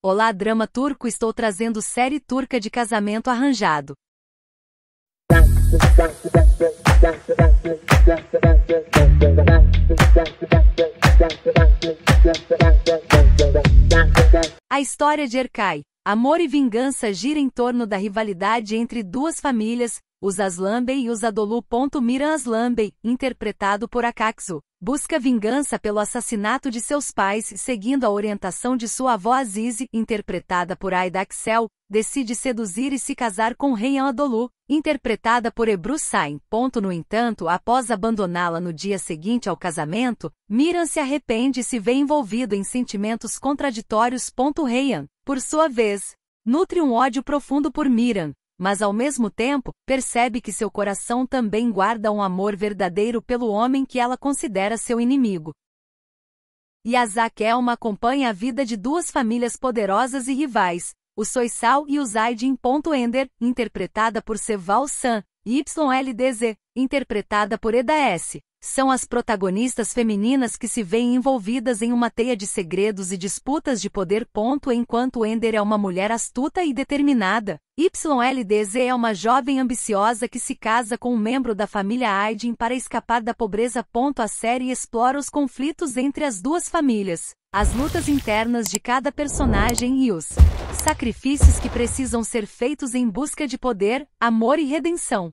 Olá drama turco estou trazendo série turca de casamento arranjado. A história de Erkay, amor e vingança gira em torno da rivalidade entre duas famílias, os Aslambei e os Adolu. Miran Aslambei, interpretado por Akaxu, busca vingança pelo assassinato de seus pais seguindo a orientação de sua avó Azizi, interpretada por Aida Axel, decide seduzir e se casar com Reian Adolu, interpretada por Ebru Sain. No entanto, após abandoná-la no dia seguinte ao casamento, Miran se arrepende e se vê envolvido em sentimentos contraditórios. Reian, por sua vez, nutre um ódio profundo por Miran, mas ao mesmo tempo, percebe que seu coração também guarda um amor verdadeiro pelo homem que ela considera seu inimigo. Yazak Elma acompanha a vida de duas famílias poderosas e rivais, o Soissal e o Zaidin. Ender, interpretada por Seval San, e YLDZ, interpretada por Eda S. São as protagonistas femininas que se veem envolvidas em uma teia de segredos e disputas de poder. Ponto, enquanto Ender é uma mulher astuta e determinada, YLDZ é uma jovem ambiciosa que se casa com um membro da família Aiden para escapar da pobreza. Ponto, a série explora os conflitos entre as duas famílias, as lutas internas de cada personagem e os sacrifícios que precisam ser feitos em busca de poder, amor e redenção.